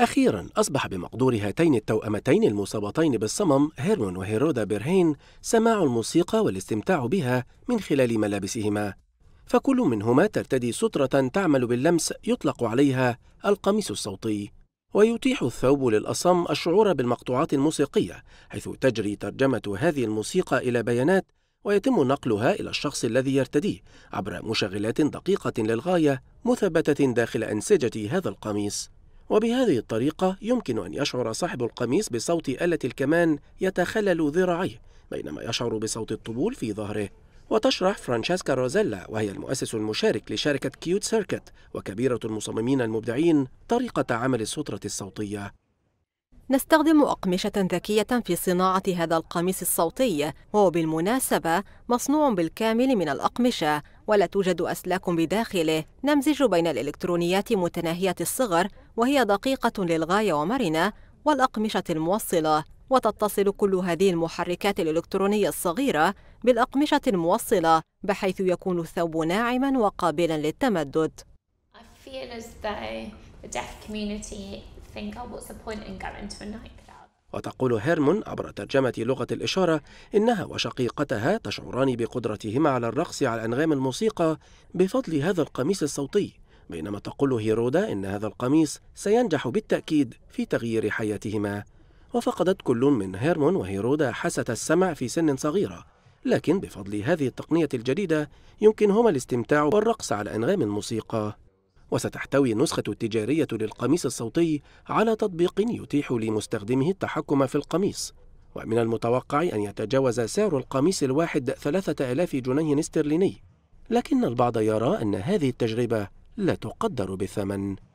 أخيرا أصبح بمقدور هاتين التوأمتين المصابتين بالصمم هيرمون وهيرودا بيرهين سماع الموسيقى والاستمتاع بها من خلال ملابسهما فكل منهما ترتدي سترة تعمل باللمس يطلق عليها القميص الصوتي ويتيح الثوب للأصم الشعور بالمقطوعات الموسيقية حيث تجري ترجمة هذه الموسيقى إلى بيانات ويتم نقلها إلى الشخص الذي يرتديه عبر مشغلات دقيقة للغاية مثبتة داخل أنسجة هذا القميص وبهذه الطريقة يمكن أن يشعر صاحب القميص بصوت آلة الكمان يتخلل ذراعيه بينما يشعر بصوت الطبول في ظهره وتشرح فرانشيسكا روزيلا وهي المؤسس المشارك لشركة كيوت سيركت وكبيرة المصممين المبدعين طريقة عمل السترة الصوتية نستخدم أقمشة ذكية في صناعة هذا القميص الصوتي وهو بالمناسبة مصنوع بالكامل من الأقمشة ولا توجد أسلاك بداخله نمزج بين الإلكترونيات متناهية الصغر وهي دقيقة للغاية ومرنة والأقمشة الموصلة وتتصل كل هذه المحركات الإلكترونية الصغيرة بالأقمشة الموصلة بحيث يكون الثوب ناعما وقابلا للتمدد. I feel as وتقول هيرمون عبر ترجمة لغة الإشارة إنها وشقيقتها تشعران بقدرتهما على الرقص على أنغام الموسيقى بفضل هذا القميص الصوتي بينما تقول هيرودا إن هذا القميص سينجح بالتأكيد في تغيير حياتهما وفقدت كل من هيرمون وهيرودا حاسة السمع في سن صغيرة لكن بفضل هذه التقنية الجديدة يمكنهما الاستمتاع بالرقص على أنغام الموسيقى وستحتوي النسخة التجارية للقميص الصوتي على تطبيق يتيح لمستخدمه التحكم في القميص ومن المتوقع أن يتجاوز سعر القميص الواحد ثلاثة ألاف جنيه استرليني لكن البعض يرى أن هذه التجربة لا تقدر بثمن